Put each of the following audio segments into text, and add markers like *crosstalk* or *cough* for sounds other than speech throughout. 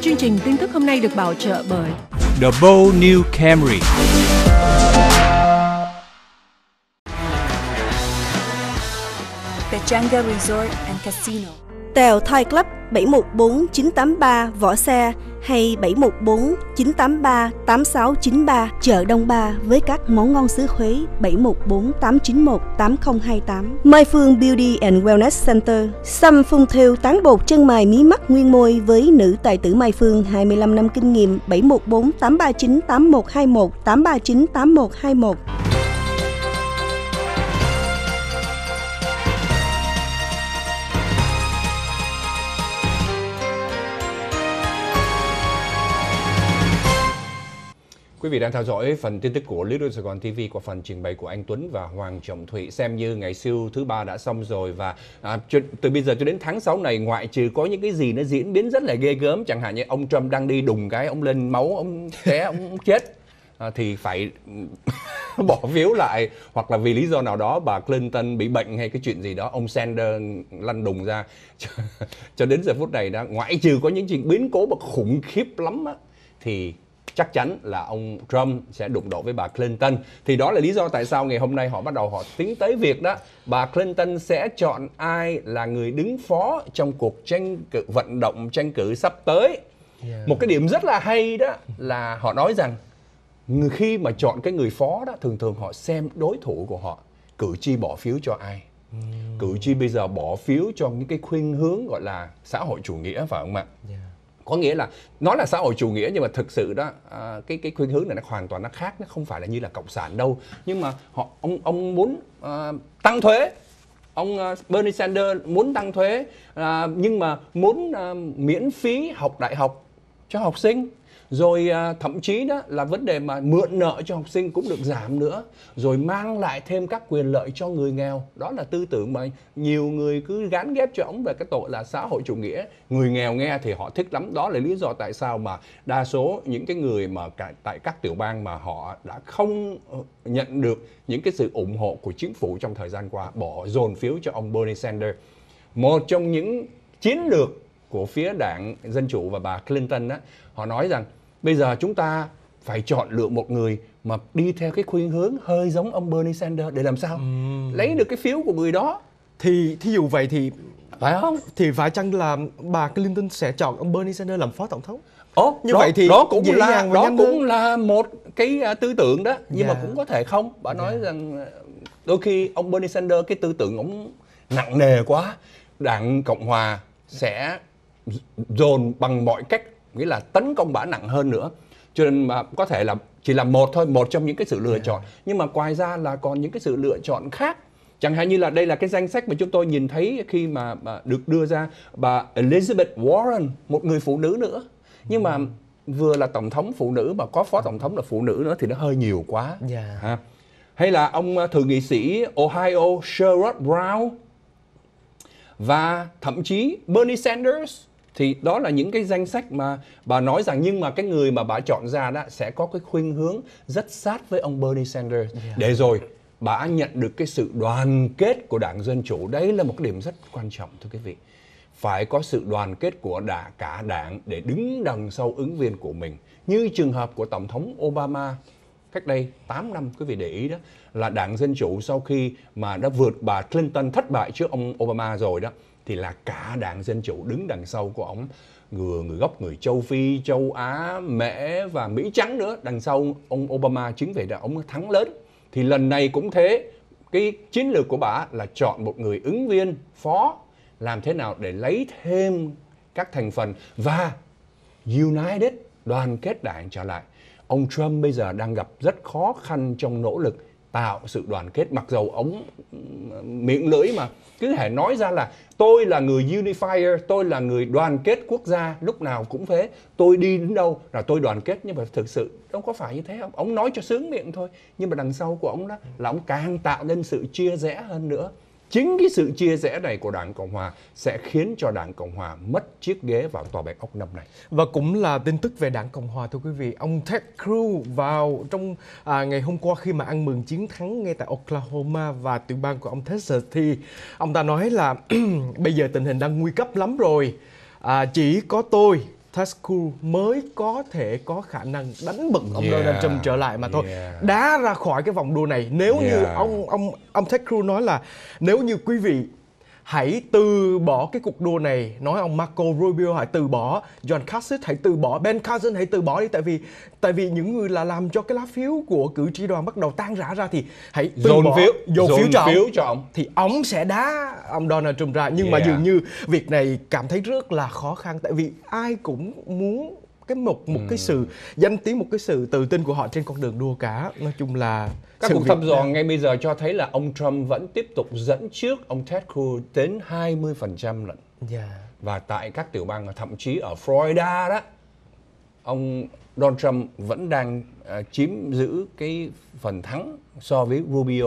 Chương trình tin tức hôm nay được bảo trợ bởi The Bold New Camry. The Jungle Resort and Casino. Tèo Thai Club 714983 Võ Xe hay 714 983 8693 chợ Đông Ba với các món ngon xứ Huế 714 891 8028. My Phương Beauty and Wellness Center. Xăm phun thêu tán bột chân mày mí mắt nguyên môi với nữ tài tử Mai Phương 25 năm kinh nghiệm 714 839 8121 839 8121. Quý vị đang theo dõi phần tin tức của Lý Đô Sài Gòn TV qua phần trình bày của anh Tuấn và Hoàng Trọng Thụy. Xem như ngày siêu thứ ba đã xong rồi và à, từ bây giờ cho đến tháng 6 này ngoại trừ có những cái gì nó diễn biến rất là ghê gớm. Chẳng hạn như ông Trump đang đi đùng cái, ông lên máu, ông té, ông chết. À, thì phải *laughs* bỏ phiếu lại hoặc là vì lý do nào đó bà Clinton bị bệnh hay cái chuyện gì đó ông Sanders lăn đùng ra *laughs* cho, cho đến giờ phút này đã ngoại trừ có những chuyện biến cố mà khủng khiếp lắm á, thì chắc chắn là ông Trump sẽ đụng độ với bà Clinton. Thì đó là lý do tại sao ngày hôm nay họ bắt đầu họ tính tới việc đó bà Clinton sẽ chọn ai là người đứng phó trong cuộc tranh cử vận động tranh cử sắp tới. Yeah. Một cái điểm rất là hay đó là họ nói rằng khi mà chọn cái người phó đó thường thường họ xem đối thủ của họ cử tri bỏ phiếu cho ai mm. cử tri bây giờ bỏ phiếu cho những cái khuynh hướng gọi là xã hội chủ nghĩa phải không ạ yeah có nghĩa là nó là xã hội chủ nghĩa nhưng mà thực sự đó à, cái cái khuynh hướng này nó hoàn toàn nó khác nó không phải là như là cộng sản đâu nhưng mà họ ông ông muốn à, tăng thuế ông à, Bernie Sanders muốn tăng thuế à, nhưng mà muốn à, miễn phí học đại học cho học sinh rồi à, thậm chí đó là vấn đề mà mượn nợ cho học sinh cũng được giảm nữa rồi mang lại thêm các quyền lợi cho người nghèo đó là tư tưởng mà nhiều người cứ gán ghép cho ông về cái tội là xã hội chủ nghĩa người nghèo nghe thì họ thích lắm đó là lý do tại sao mà đa số những cái người mà cả, tại các tiểu bang mà họ đã không ờ, nhận được những cái sự ủng hộ của chính phủ trong thời gian qua bỏ dồn phiếu cho ông Bernie Sanders một trong những chiến lược của phía đảng Dân Chủ và bà Clinton đó, họ nói rằng bây giờ chúng ta phải chọn lựa một người mà đi theo cái khuyên hướng hơi giống ông Bernie Sanders để làm sao uhm. lấy được cái phiếu của người đó thì thí dụ vậy thì phải không thì phải chăng là bà Clinton sẽ chọn ông Bernie Sanders làm phó tổng thống Ồ, như đó, vậy thì đó cũng là đó cũng hơn. là một cái à, tư tưởng đó nhưng yeah. mà dạ. cũng có thể không bà yeah. nói dạ. rằng à, đôi khi ông Bernie Sanders cái tư tưởng ông nặng nề quá đảng cộng hòa sẽ dồn bằng mọi cách nghĩa là tấn công bả nặng hơn nữa cho nên mà có thể là chỉ là một thôi một trong những cái sự lựa dạ. chọn nhưng mà ngoài ra là còn những cái sự lựa chọn khác chẳng hạn như là đây là cái danh sách mà chúng tôi nhìn thấy khi mà, mà được đưa ra bà Elizabeth Warren một người phụ nữ nữa nhưng mà vừa là tổng thống phụ nữ mà có phó tổng thống là phụ nữ nữa thì nó hơi nhiều quá yeah. Dạ. ha. hay là ông à, thượng nghị sĩ Ohio Sherrod Brown và thậm chí Bernie Sanders thì đó là những cái danh sách mà bà nói rằng nhưng mà cái người mà bà chọn ra đó sẽ có cái khuynh hướng rất sát với ông Bernie Sanders yeah. Dạ. để rồi bà nhận được cái sự đoàn kết của đảng dân chủ đấy là một cái điểm rất quan trọng thưa quý vị phải có sự đoàn kết của đảng cả đảng để đứng đằng sau ứng viên của mình như trường hợp của tổng thống Obama cách đây 8 năm quý vị để ý đó là đảng Dân Chủ sau khi mà đã vượt bà Clinton thất bại trước ông Obama rồi đó thì là cả đảng Dân Chủ đứng đằng sau của ông người, người gốc người châu Phi, châu Á, mẹ và Mỹ trắng nữa đằng sau ông Obama chính vì là ông thắng lớn thì lần này cũng thế cái chiến lược của bà là chọn một người ứng viên phó làm thế nào để lấy thêm các thành phần và united đoàn kết đảng trở lại ông Trump bây giờ đang gặp rất khó khăn trong nỗ lực tạo sự đoàn kết mặc dầu ống miệng lưỡi mà cứ thể nói ra là tôi là người unifier tôi là người đoàn kết quốc gia lúc nào cũng thế tôi đi đến đâu là tôi đoàn kết nhưng mà thực sự ông có phải như thế không ông nói cho sướng miệng thôi nhưng mà đằng sau của ông đó là ông càng tạo nên sự chia rẽ hơn nữa Chính cái sự chia rẽ này của Đảng Cộng Hòa sẽ khiến cho Đảng Cộng Hòa mất chiếc ghế vào Tòa Bạch Ốc năm nay. Và cũng là tin tức về Đảng Cộng Hòa thưa quý vị. Ông Ted Cruz vào trong à, ngày hôm qua khi mà ăn mừng chiến thắng ngay tại Oklahoma và tiểu bang của ông Texas thì ông ta nói là *clears throat* bây giờ tình hình đang nguy cấp lắm rồi. À, chỉ có tôi Tascu mới có thể có khả năng đánh bật ông yeah. Donald Trump trở lại mà thôi. Yeah. Đá ra khỏi cái vòng đua này nếu yeah. như ông ông ông Ted Cruz nói là nếu như quý vị hãy từ bỏ cái cuộc đua này nói ông Marco Rubio hãy từ bỏ John Kasich hãy từ bỏ Ben Carson hãy từ bỏ đi tại vì tại vì những người là làm cho cái lá phiếu của cử tri đoàn bắt đầu tan rã ra thì hãy từ dồn bỏ phiếu dồn, dồn phiếu, cho, phiếu ông, thì ông sẽ đá ông Donald Trump ra nhưng yeah. mà dường như việc này cảm thấy rất là khó khăn tại vì ai cũng muốn cái một một ừ. cái sự danh tiếng một cái sự tự tin của họ trên con đường đua cá nói chung là các cuộc thăm dò ngay bây giờ cho thấy là ông Trump vẫn tiếp tục dẫn trước ông Ted Cruz đến 20% lận yeah. và tại các tiểu bang thậm chí ở Florida đó ông Donald Trump vẫn đang uh, chiếm giữ cái phần thắng so với Rubio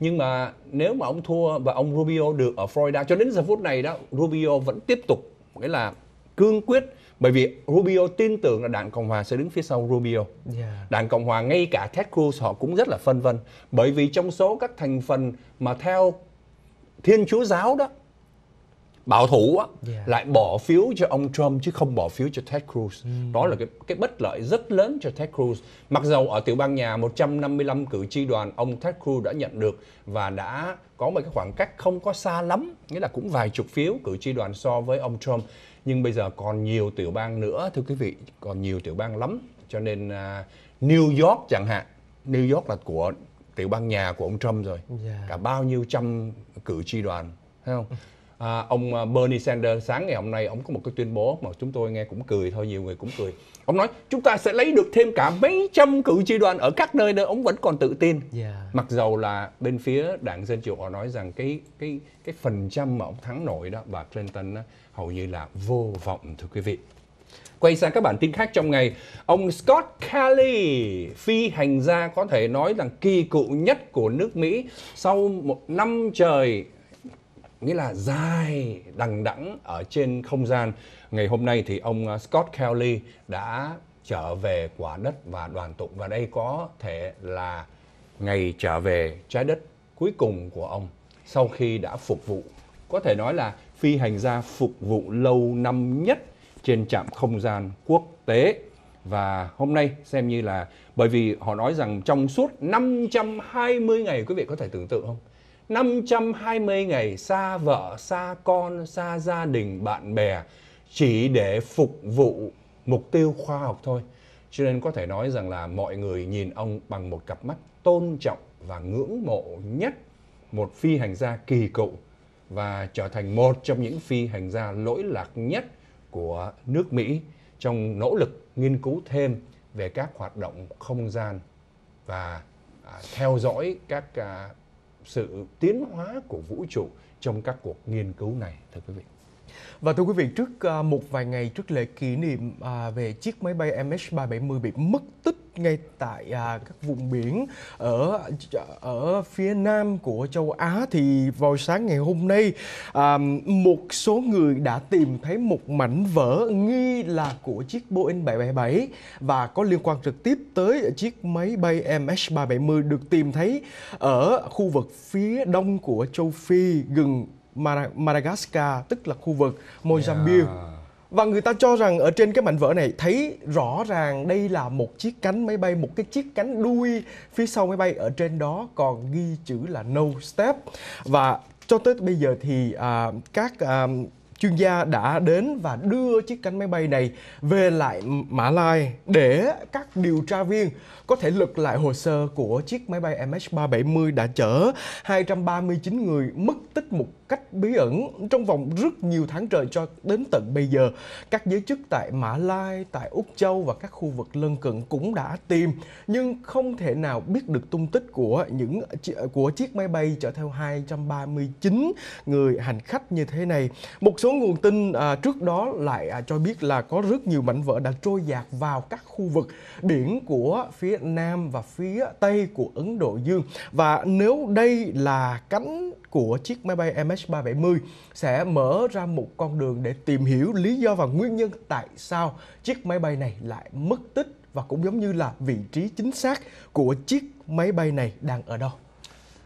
nhưng mà nếu mà ông thua và ông Rubio được ở Florida cho đến giờ phút này đó Rubio vẫn tiếp tục nghĩa là cương quyết bởi vì Rubio tin tưởng là đảng Cộng hòa sẽ đứng phía sau Rubio. Yeah. Đảng Cộng hòa ngay cả Ted Cruz họ cũng rất là phân vân bởi vì trong số các thành phần mà theo Thiên Chúa giáo đó bảo thủ á, yeah. Dạ. lại bỏ phiếu cho ông Trump chứ không bỏ phiếu cho Ted Cruz. Mm. Đó là cái cái bất lợi rất lớn cho Ted Cruz. Mặc dù ở tiểu bang nhà 155 cử tri đoàn ông Ted Cruz đã nhận được và đã có một cái khoảng cách không có xa lắm, nghĩa là cũng vài chục phiếu cử tri đoàn so với ông Trump. Nhưng bây giờ còn nhiều tiểu bang nữa thưa quý vị, còn nhiều tiểu bang lắm. Cho nên uh, New York chẳng hạn, New York là của tiểu bang nhà của ông Trump rồi. Yeah. Dạ. Cả bao nhiêu trăm cử tri đoàn, thấy không? *laughs* à, ông à, Bernie Sanders sáng ngày hôm nay ông có một cái tuyên bố mà chúng tôi nghe cũng cười thôi nhiều người cũng cười ông nói chúng ta sẽ lấy được thêm cả mấy trăm cử tri đoàn ở các nơi nữa ông vẫn còn tự tin yeah. mặc dầu là bên phía đảng dân chủ họ nói rằng cái cái cái phần trăm mà ông thắng nổi đó bà Clinton đó, hầu như là vô vọng thưa quý vị Quay sang các bản tin khác trong ngày, ông Scott Kelly, phi hành gia có thể nói rằng kỳ cựu nhất của nước Mỹ sau một năm trời nghĩa là dài đằng đẵng ở trên không gian. Ngày hôm nay thì ông ờ, Scott Kelly đã trở về quả đất và đoàn tụ và đây có thể là ngày trở về trái đất cuối cùng của ông sau khi đã phục vụ có thể nói là phi hành gia phục vụ lâu năm nhất trên trạm không gian quốc tế và hôm nay xem như là bởi vì họ nói rằng trong suốt 520 ngày quý vị có thể tưởng tượng không 520 ngày xa vợ, xa con, xa gia đình, bạn bè chỉ để phục vụ mục tiêu khoa học thôi. Cho nên có thể nói rằng là mọi người nhìn ông bằng một cặp mắt tôn trọng và ngưỡng mộ nhất một phi hành gia kỳ cựu và trở thành một trong những phi hành gia lỗi lạc nhất của nước Mỹ trong nỗ lực nghiên cứu thêm về các hoạt động không gian và à, theo dõi các à, sự tiến hóa của vũ trụ trong các cuộc nghiên cứu này thưa quý vị và thưa quý vị, trước ờ, một vài ngày trước lễ kỷ niệm à, về chiếc máy bay MH370 bị mất tích ngay tại à, các vùng biển ở ở phía nam của châu Á thì vào sáng ngày hôm nay à, một số người đã tìm thấy một mảnh vỡ nghi là của chiếc Boeing 777 và có liên quan trực tiếp tới chiếc máy bay MH370 được tìm thấy ở khu vực phía đông của châu Phi gần Mar- Madagascar tức là khu vực Mozambique yeah. và người ta cho rằng ở trên cái mảnh vỡ này thấy rõ ràng đây là một chiếc cánh máy bay một cái chiếc cánh đuôi phía sau máy bay ở trên đó còn ghi chữ là no step và cho tới bây giờ thì à, các à, chuyên gia đã đến và đưa chiếc cánh máy bay này về lại Mã Lai để các điều tra viên có thể lực lại hồ sơ của chiếc máy bay MH370 đã chở 239 người mất tích một cách bí ẩn trong vòng rất nhiều tháng trời cho đến tận bây giờ. Các giới chức tại Mã Lai, tại Úc Châu và các khu vực lân cận cũng đã tìm nhưng không thể nào biết được tung tích của những của chiếc máy bay chở theo 239 người hành khách như thế này. Một số nguồn tin à, trước đó lại à, cho biết là có rất nhiều mảnh vỡ đã trôi dạt vào các khu vực biển của phía nam và phía tây của Ấn Độ Dương và nếu đây là cánh của chiếc máy bay MS S370 sẽ mở ra một con đường để tìm hiểu lý do và nguyên nhân tại sao chiếc máy bay này lại mất tích và cũng giống như là vị trí chính xác của chiếc máy bay này đang ở đâu.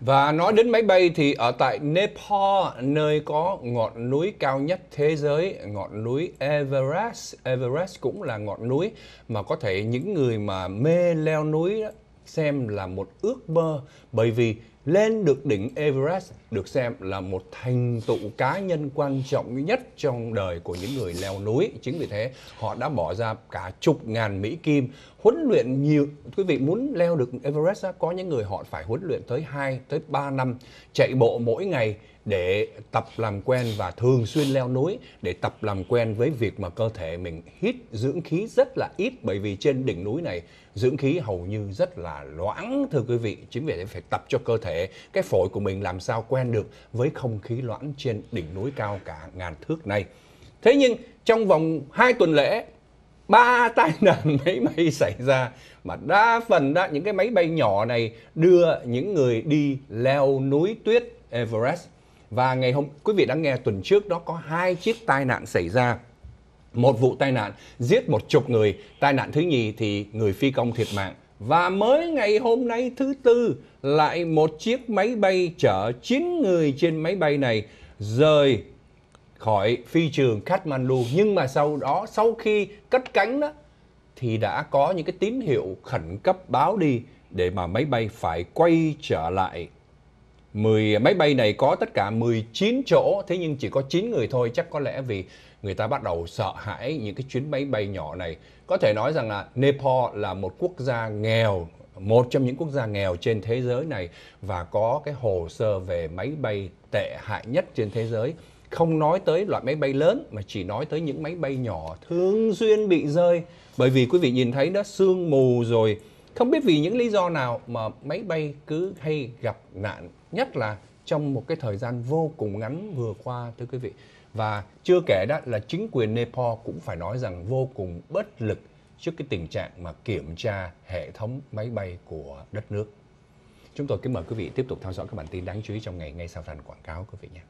Và nói đến máy bay thì ở tại Nepal, nơi có ngọn núi cao nhất thế giới, ngọn núi Everest. Everest cũng là ngọn núi mà có thể những người mà mê leo núi xem là một ước mơ bởi vì lên được đỉnh Everest được xem là một thành tựu cá nhân quan trọng nhất trong đời của những người leo núi. Chính vì thế, họ đã bỏ ra cả chục ngàn Mỹ Kim huấn luyện nhiều. Quý vị muốn leo được Everest có những người họ phải huấn luyện tới 2 tới 3 năm chạy bộ mỗi ngày để tập làm quen và thường xuyên leo núi để tập làm quen với việc mà cơ thể mình hít dưỡng khí rất là ít bởi vì trên đỉnh núi này dưỡng khí hầu như rất là loãng thưa quý vị chính vì thế phải tập cho cơ thể cái phổi của mình làm sao quen được với không khí loãng trên đỉnh núi cao cả ngàn thước này. Thế nhưng trong vòng 2 tuần lễ ba *laughs* tai nạn máy bay xảy ra mà đa phần đó những cái máy bay nhỏ này đưa những người đi leo núi tuyết Everest và ngày hôm quý vị đã nghe tuần trước đó có hai chiếc tai nạn xảy ra một vụ tai nạn giết một chục người tai nạn thứ nhì thì người phi công thiệt mạng và mới ngày hôm nay thứ tư, lại một chiếc máy bay chở 9 người trên máy bay này rời khỏi phi trường Kathmandu. Nhưng mà sau đó, sau khi cất cánh đó, thì đã có những cái tín hiệu khẩn cấp báo đi để mà máy bay phải quay trở lại 10 máy bay này có tất cả 19 chỗ thế nhưng chỉ có 9 người thôi chắc có lẽ vì người ta bắt đầu sợ hãi những cái chuyến máy bay nhỏ này. Có thể nói rằng là Nepal là một quốc gia nghèo một trong những quốc gia nghèo trên thế giới này và có cái hồ sơ về máy bay tệ hại nhất trên thế giới không nói tới loại máy bay lớn mà chỉ nói tới những máy bay nhỏ thường xuyên bị rơi bởi vì quý vị nhìn thấy đó sương mù rồi không biết vì những lý do nào mà máy bay cứ hay gặp nạn nhất là trong một cái thời gian vô cùng ngắn vừa qua thưa quý vị và chưa kể đó là chính quyền Nepal cũng phải nói rằng vô cùng bất lực trước cái tình trạng mà kiểm tra hệ thống máy bay của đất nước. Chúng tôi kính mời quý vị tiếp tục theo dõi các bản tin đáng chú ý trong ngày ngay sau phần quảng cáo quý vị nhé.